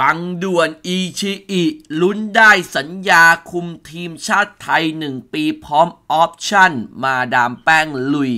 ฟังด่วน อีชิอิลุ้นได้สัญญาคุมทีมชาติไทย 1 ปีพร้อมออปชั่น มาดามแป้งลุย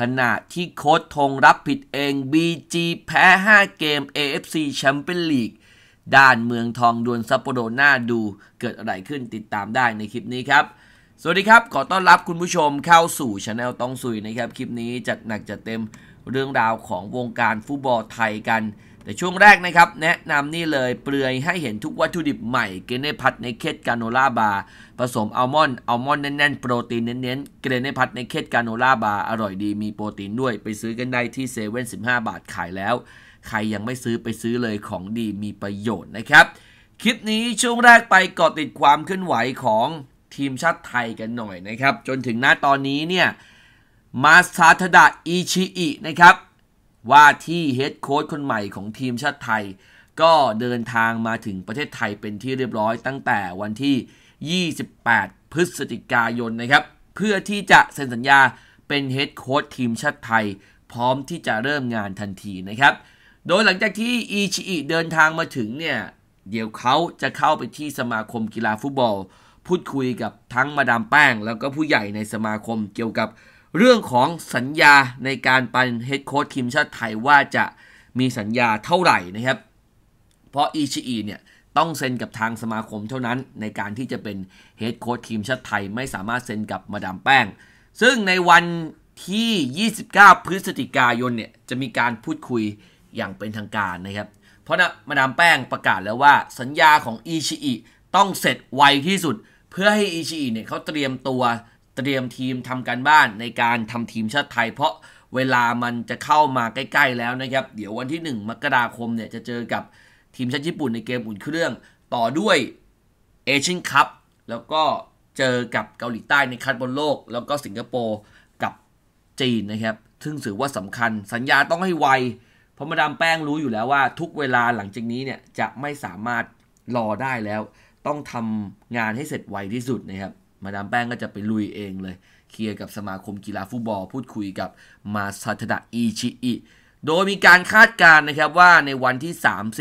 ขณะที่โค้ชทงรับผิดเอง BG แพ้ 5 เกม AFC แชมเปี้ยนลีก ด้านเมืองทองดวลซัปโปโรน่าดูเกิดอะไรขึ้นติดตามได้ในคลิปนี้ครับ สวัสดีครับ ขอต้อนรับคุณผู้ชมเข้าสู่ช anel ต้องสุยนะครับ คลิปนี้จัดหนักจัดเต็มเรื่องราวของวงการฟุตบอลไทยกันต่ช่วงแรกนะครับแนะนำนี่เลยเปลือยให้เห็นทุกวัตถุดิบใหม่ เกเนพัดในเคสกาโนล่าบาร์ผสมอัลมอนด์อัลมอนด์แน่นๆโปรตีนเน้นๆเกเนพัดในเคสกาโนล่าบาร์อร่อยดีมีโปรตีนด้วย ไปซื้อกันได้ที่เซเว่นสิบห้าบาทขายแล้ว ใครยังไม่ซื้อไปซื้อเลยของดีมีประโยชน์นะครับคลิปนี้ช่วงแรกไปเกาะติดความเคลื่อนไหวของทีมชาติไทยกันหน่อยนะครับจนถึงหน้าตอนนี้เนี่ยมาซาทดะอิชิอินะครับว่าที่เฮดโค้ชคนใหม่ของทีมชาติไทย ก็เดินทางมาถึงประเทศไทยเป็นที่เรียบร้อยตั้งแต่วันที่ 28 พฤศจิกายนนะครับเพื่อที่จะเซ็นสัญญาเป็นเฮดโค้ชทีมชาติไทย พร้อมที่จะเริ่มงานทันทีนะครับ โดยหลังจากที่อีชิอิเดินทางมาถึงเนี่ย เดี๋ยวเขาจะเข้าไปที่สมาคมกีฬาฟุตบอล พูดคุยกับทั้งมาดามแป้งแล้วก็ผู้ใหญ่ในสมาคมเกี่ยวกับเรื่องของสัญญาในการเป็นเฮดโค้ชทีมชาติไทยว่าจะมีสัญญาเท่าไหร่นะครับ เพราะอีชีอีเนี่ย ต้องเซ็นกับทางสมาคมเท่านั้นในการที่จะเป็นเฮดโค้ชทีมชาติไทย ไม่สามารถเซ็นกับมาดามแป้ง ซึ่งในวันที่ 29 พฤศจิกายนเนี่ย จะมีการพูดคุยอย่างเป็นทางการนะครับ เพราะนะมาดามแป้งประกาศแล้วว่า สัญญาของอีชีอีต้องเสร็จไวที่สุดเพื่อให้อีชีอีเนี่ยเขาเตรียมตัวเตรียมทีมทำการบ้านในการทำทีมชาติไทย เพราะเวลามันจะเข้ามาใกล้ ๆ แล้วนะครับ เดี๋ยววันที่ 1 มกราคมเนี่ยจะเจอกับทีมชาติญี่ปุ่นในเกมอุ่นเครื่อง ต่อด้วยเอเชียนคัพแล้วก็เจอกับเกาหลีใต้ในคัดบอลโลก แล้วก็สิงคโปร์ กับจีนนะครับ ซึ่งถือว่าสำคัญสัญญาต้องให้ไว เพราะมาดามแป้งรู้อยู่แล้วว่าทุกเวลาหลังจากนี้เนี่ยจะไม่สามารถรอได้แล้ว ต้องทำงานให้เสร็จไวที่สุดนะครับมาดามแป้งก็จะไปลุยเองเลย เคลียร์กับสมาคมกีฬาฟุตบอล พูดคุยกับมาซาทดะอิชิอิโดยมีการคาดการณ์นะครับว่าในวันที่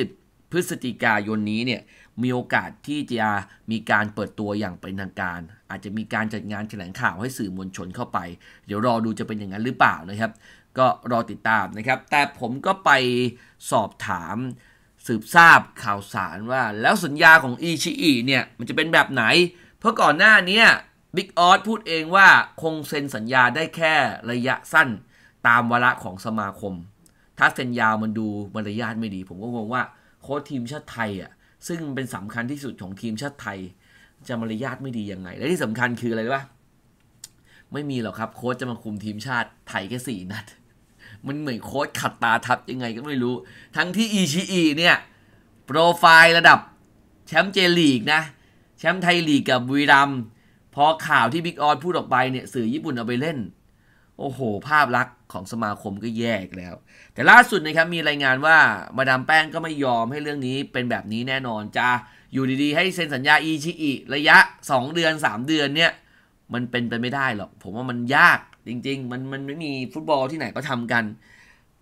30 พฤศจิกายนนี้เนี่ย มีโอกาสที่จะมีการเปิดตัวอย่างเป็นทางการ อาจจะมีการจัดงานแถลงข่าวให้สื่อมวลชนเข้าไป เดี๋ยวรอดูจะเป็นอย่างนั้นหรือเปล่านะครับ ก็รอติดตามนะครับ แต่ผมก็ไปสอบถามสืบทราบข่าวสารว่าแล้วสัญญาของอีชิอีเนี่ยมันจะเป็นแบบไหนเพราะก่อนหน้านี้บิ๊กออสพูดเองว่าคงเซ็นสัญญาได้แค่ระยะสั้นตามวาระของสมาคม ถ้าเซ็นยาวมันดูมารยาทไม่ดี ผมก็งงว่าโค้ชทีมชาติไทยอ่ะซึ่งเป็นสำคัญที่สุดของทีมชาติไทย จะมารยาทไม่ดียังไง และที่สำคัญคืออะไรร่ะไม่มีหรอกครับโค้ชจะมาคุมทีมชาติไทยแค่สี่นัด มันเหมือนโค้ชขัดตาทับยังไงก็ไม่รู้ ทั้งที่อีชีอีเนี่ย โปรไฟล์ระดับแชมป์เจลีกนะชมป์ไทยลีกกับบุรีรัมย์พอข่าวที่บิ๊กออสพูดออกไปเนี่ย สื่อญี่ปุ่นเอาไปเล่น โอ้โห ภาพลักษณ์ของสมาคมก็แยกแล้ว แต่ล่าสุดนะครับ มีรายงานว่า มาดามแป้งก็ไม่ยอมให้เรื่องนี้เป็นแบบนี้แน่นอน จะอยู่ดีๆให้เซ็นสัญญาอีชิอิระยะ 2 เดือน 3 เดือนเนี่ย มันเป็นไปไม่ได้หรอก ผมว่ามันยากจริงๆ มันมันไม่มีฟุตบอลที่ไหนก็ทำกัน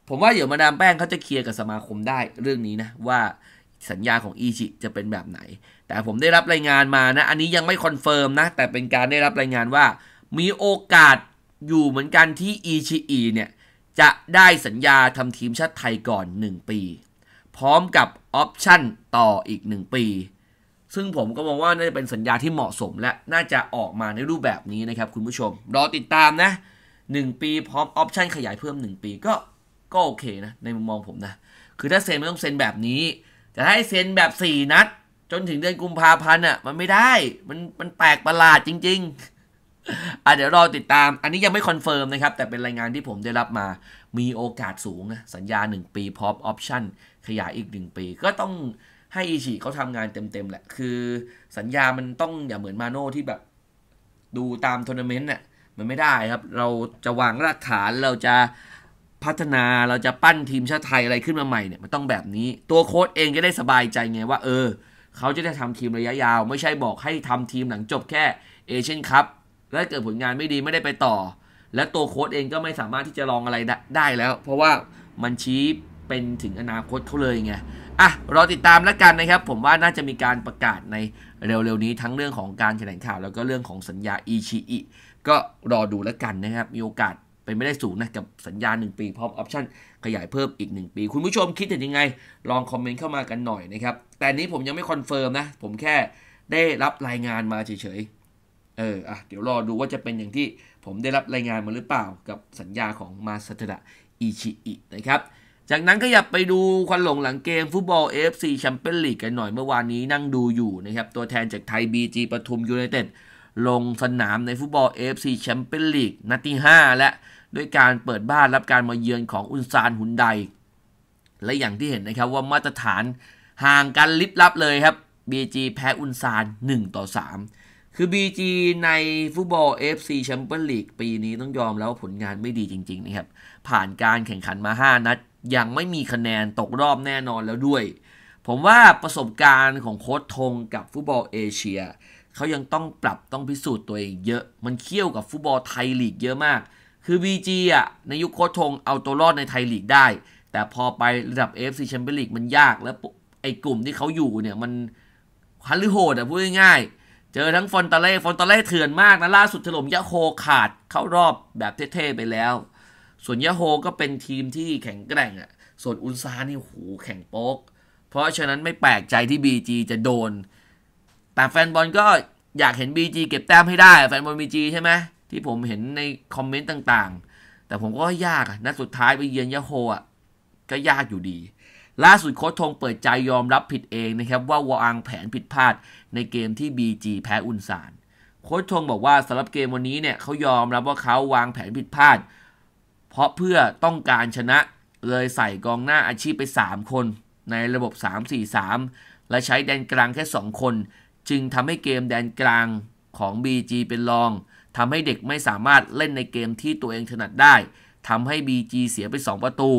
ผมว่าเดี๋ยวมาดามแป้งเขาจะเคลียร์กับสมาคมได้เรื่องนี้นะว่าสัญญาของอีจิจะเป็นแบบไหน แต่ผมได้รับรายงานมานะ อันนี้ยังไม่คอนเฟิร์มนะ แต่เป็นการได้รับรายงานว่า มีโอกาสอยู่เหมือนกันที่อีชิอีเนี่ย จะได้สัญญาทำทีมชาติไทยก่อน 1 ปี พร้อมกับออปชั่นต่ออีก 1 ปี ซึ่งผมก็มองว่าน่าจะเป็นสัญญาที่เหมาะสมและน่าจะออกมาในรูปแบบนี้นะครับคุณผู้ชม รอติดตามนะ 1 ปี พร้อมออปชั่นขยายเพิ่ม1 ปีก็ก็โอเคนะในมุมมองผมนะ คือถ้าเซ็นไม่ต้องเซ็นแบบนี้จะให้เซ็นแบบ 4 นัด จนถึงเดือนกุมภาพันธ์อ่ะ มันไม่ได้ มันมันแปลกประหลาดจริงๆ อ่ะเดี๋ยวรอติดตาม อันนี้ยังไม่คอนเฟิร์มนะครับ แต่เป็นรายงานที่ผมได้รับมา มีโอกาสสูงนะสัญญา 1 ปีพร้อมออปชั่น ขยายอีก 1 ปี ก็ต้องให้อิชิเขาทำงานเต็ม ๆ แหละ คือสัญญามันต้องอย่าเหมือนมาโน่ที่แบบ ดูตามทัวร์นาเมนต์น่ะมันไม่ได้ครับ เราจะวางรากฐานเราจะพัฒนาเราจะปั้นทีมชาติไทยอะไรขึ้นมาใหม่เนี่ยมันต้องแบบนี้ ตัวโค้ชเองจะได้สบายใจไงว่าเออ เขาจะได้ทำทีมระยะยาวไม่ใช่บอกให้ทำทีมหลังจบแค่เอเชียนคัพแล้วเกิดผลงานไม่ดีไม่ได้ไปต่อ และตัวโค้ชเองก็ไม่สามารถที่จะลองอะไรได้แล้ว เพราะว่ามันชี้เป็นถึงอนาคตเขาเลยไงอ่ะรอติดตามแล้วกันนะครับ ผมว่าน่าจะมีการประกาศในเร็วๆนี้ทั้งเรื่องของการแถลงข่าว แล้วก็เรื่องของสัญญาอีชีอิก็รอดูแล้วกันนะครับมีโอกาสไปไม่ได้สูงนะกับสัญญา 1 ปีพร้อมออปชั่น ขยายเพิ่มอีก 1 ปี คุณผู้ชมคิดเห็นยังไง ลองคอมเมนต์เข้ามากันหน่อยนะครับ แต่นี้ผมยังไม่คอนเฟิร์มนะผมแค่ได้รับรายงานมาเฉยๆเอออ่ะเดี๋ยวรอดูว่าจะเป็นอย่างที่ผมได้รับรายงานมาหรือเปล่ากับสัญญาของมาสเตระอิชิอินะครับ จากนั้นก็อยากไปดูควันหลงหลังเกมฟุตบอลเอฟซีแชมเปี้ยนลีกกันหน่อยเมื่อวานนี้นั่งดูอยู่นะครับตัวแทนจากไทยบีจีปทุมยูไนเต็ดลงสนามในฟุตบอลเอฟซีแชมเปี้ยนลีกนัดที่ 5 และด้วยการเปิดบ้านรับการมาเยือนของอุนซานหุนไดและอย่างที่เห็นนะครับว่ามาตรฐานห่างกันลิบลับเลยครับ BG แพ้อุนซาน1ต่อ 3 คือ BG ในฟุตบอล FC Champions League ปีนี้ต้องยอมแล้วผลงานไม่ดีจริงๆนะครับ ผ่านการแข่งขันมา 5 นัดยังไม่มีคะแนนตกรอบแน่นอนแล้วด้วย ผมว่าประสบการณ์ของโค้ชทงกับฟุตบอลเอเชียเขายังต้องปรับต้องพิสูจน์ตัวเองเยอะ มันเคี่ยวกับฟุตบอลไทยลีกเยอะมากคือ BG อ่ะ ในยุคโคชงเอาตัวรอดในไทยลีกได้ แต่พอไประดับ f c แชมเปี้ยนลีกมันยากแล้ว ไอ้กลุ่มที่เขาอยู่เนี่ย มันฮัลลิโหดอ่ะ พูดง่ายๆ เจอทั้งฟอนตาเล่ฟอนตาเล่เถื่อนมากนะล่าสุดถล่มยะโฮขาดเข้ารอบแบบเท่ๆ ไปแล้ว ส่วนยะโฮก็เป็นทีมที่แข็งแกร่งอ่ะ ส่วนอุนซานี่โหแข็งโป๊ก เพราะฉะนั้นไม่แปลกใจที่ BG จะโดน แต่แฟนบอลก็อยากเห็น BG เก็บแต้มให้ได้แฟนบอล BG ใช่ไหมที่ผมเห็นในคอมเมนต์ต่างๆ แต่ผมก็ยากนะสุดท้ายไปเยือนยะโฮอ่ะก็ยากอยู่ดี ล่าสุดโค้ชทงเปิดใจยอมรับผิดเองนะครับว่าวางแผนผิดพลาดในเกมที่ BG แพ้อุนซานโค้ชทงบอกว่าสำหรับเกมวันนี้เนี่ยเขายอมรับว่าเขาวางแผนผิดพลาด เพราะเพื่อต้องการชนะเลยใส่กองหน้าอาชีพไป 3 คนในระบบ 3-4-3 และใช้แดนกลางแค่ 2 คน จึงทำให้เกมแดนกลางของ BG เป็นรองทำให้เด็กไม่สามารถเล่นในเกมที่ตัวเองถนัดได้ ทำให้ BG เสียไป 2 ประตู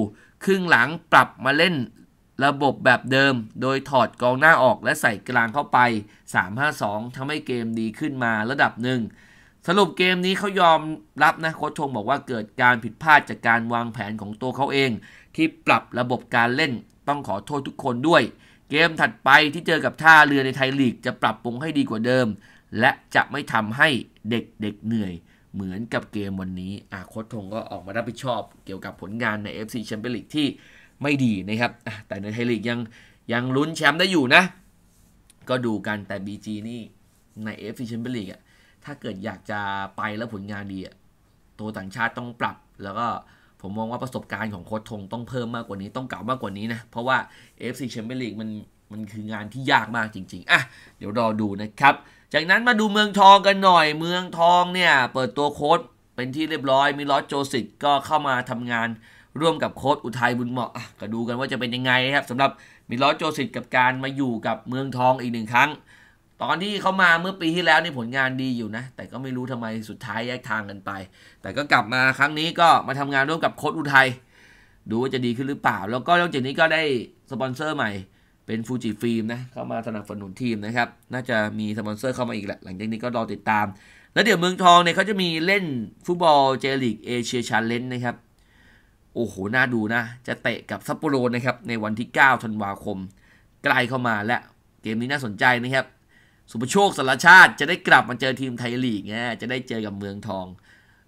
ครึ่งหลังปรับมาเล่นระบบแบบเดิม โดยถอดกองหน้าออกและใส่กลางเข้าไป 3-5-2ทำให้เกมดีขึ้นมาระดับหนึ่ง สรุปเกมนี้เขายอมรับนะ โค้ชชงบอกว่าเกิดการผิดพลาดจากการวางแผนของตัวเขาเอง ที่ปรับระบบการเล่น ต้องขอโทษทุกคนด้วย เกมถัดไปที่เจอกับท่าเรือในไทยลีก จะปรับปรุงให้ดีกว่าเดิมและจะไม่ทำให้เด็กๆเเหนื่อยเหมือนกับเกมวันนี้อาโคตทงก็ออกมารับผิดชอบเกี่ยวกับผลงานใน FC Champions League ที่ไม่ดีนะครับ แต่ในไทยลีกยังยังลุ้นแชมป์ได้อยู่นะ ก็ดูกันแต่ BG นี่ ใน FC Champions League อ่ะถ้าเกิดอยากจะไปแล้วผลงานดีอ่ะตัวต่างชาติต้องปรับ แล้วก็ผมมองว่าประสบการณ์ของโคตทงต้องเพิ่มมากกว่านี้ต้องเก่ามากกว่านี้นะ เพราะว่า FC Champions League มันมันคืองานที่ยากมากจริงๆ อ่ะเดี๋ยวรอดูนะครับจากนั้นมาดูเมืองทองกันหน่อย เมืองทองเนี่ย เปิดตัวโค้ดเป็นที่เรียบร้อยมีลอสโจสิกก็เข้ามาทำงานร่วมกับโค้ดอุทัยบุญเหมาะก็ดูกันว่าจะเป็นยังไงครับสำหรับมีลอสโจสิกกับการมาอยู่กับเมืองทองอีกหนึ่งครั้ง ตอนที่เขามาเมื่อปีที่แล้วนี่ผลงานดีอยู่นะ แต่ก็ไม่รู้ทำไมสุดท้ายแยกทางกันไป แต่ก็กลับมาครั้งนี้ก็มาทำงานร่วมกับโค้ดอุทัยดูว่าจะดีขึ้นหรือเปล่า แล้วก็นอกจากนี้ก็ได้สปอนเซอร์ใหม่เป็นฟูจิฟิล์มนะเข้ามาสนับสนุนทีมนะครับน่าจะมีสปอนเซอร์เข้ามาอีกแหละหลังจากนี้ก็รอติดตาม แล้วเดี๋ยวเมืองทองเนี่ยเขาจะมีเล่นฟุตบอลเจลิกเอเชียชาเลนจ์นะครับ โอ้โหน่าดูนะ จะเตะกับซัปโปโรนะครับในวันที่ 9ธันวาคมใกล้เข้ามาและเกมนี้น่าสนใจนะครับสุภโชคสารชาติจะได้กลับมาเจอทีมไทยลีกนงจะได้เจอกับเมืองทอง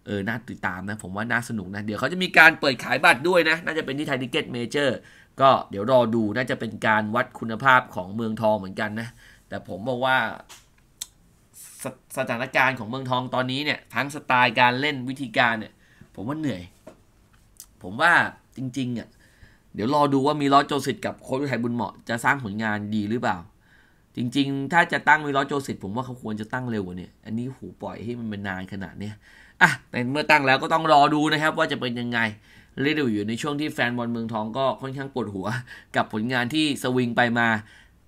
เออ น่าติดตามนะ ผมว่าน่าสนุกนะ เดี๋ยวเขาจะมีการเปิดขายบัตรด้วยนะ น่าจะเป็นที่ไทยทิเก็ตเมเจอร์ก็เดี๋ยวรอดู น่าจะเป็นการวัดคุณภาพของเมืองทองเหมือนกันนะ แต่ผมบอกว่าสสถานการณ์ของเมืองทองตอนนี้เนี่ย ทั้งสไตล์การเล่นวิธีการเนี่ย ผมว่าเหนื่อย ผมว่าจริงๆอ่ะเดี๋ยวรอดูว่ามีล้อโจสิตกับโค้ชไทยบุญเหมาะ จะสร้างผลงานดีหรือเปล่า จริงๆ ถ้าจะตั้งมีล้อโจสิตผมว่าเขาควรจะตั้งเร็วกว่านี้อันนี้หูปล่อยให้มันเป็นนานขนาดเนี้ยอ่ะ ในเมื่อตั้งแล้วก็ต้องรอดูนะครับว่าจะเป็นยังไงเรได้อยู่ในช่วงที่แฟนบอลเมืองทองก็ค่อนข้างปวดหัวกับผลงานที่สวิงไปมา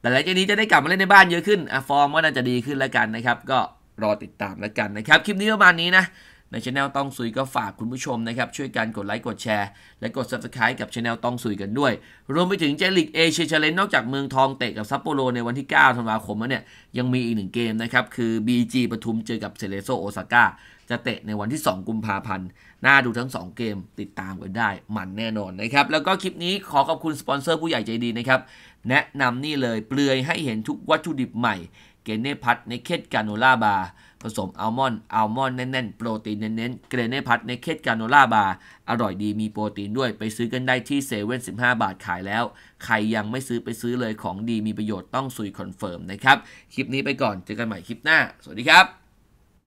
แต่หลังจากนี้จะได้กลับมาเล่นในบ้านเยอะขึ้นอฟอร์มก็น่าจะดีขึ้นแล้วกันนะครับ ก็รอติดตามแล้วกันนะครับ คลิปนี้ประมาณนี้นะ ในช anel ต้องสุยก็ฝากคุณผู้ชมนะครับช่วยกันกดไลค์กดแชร์และกด subscribe กับช anel ต้องสุยกันด้วย รวมไปถึงเจลิกเอเชียเชลเลนนอกจากเมืองทองเตะกับซัปโปโรในวันที่9ธันวาคมแล้วเนี่ยยังมีอีกหนึ่งเกมนะครับคือ BG ปทุมเจอกับเซเลโซโอซาก้าจะเตะในวันที่ 2 กุมภาพันธ์น่าดูทั้ง 2 เกมติดตามกันได้ มันแน่นอนนะครับ แล้วก็คลิปนี้ขอขอบคุณ สปอนเซอร์ผู้ใหญ่ใจดีนะครับ แนะนำนี่เลยเปลือยให้เห็นทุกวัตถุดิบใหม่ เกเนพัทในเคสกาโนล่าบาร์ผสมอัลมอนด์อัลมอนด์แน่นๆโปรตีนเน้น ๆ เกรเนพัทในเคสกาโนล่าบาร์อร่อยดีมีโปรตีนด้วยไปซื้อกันได้ที่เซเว่นสิบาบาทขายแล้วใครยังไม่ซื้อไปซื้อเลยของดีมีประโยชน์ต้องซุยคอนเฟิร์มนะครับ คลิปนี้ไปก่อนเจอกันใหม่คลิปหน้า สวัสดีครับ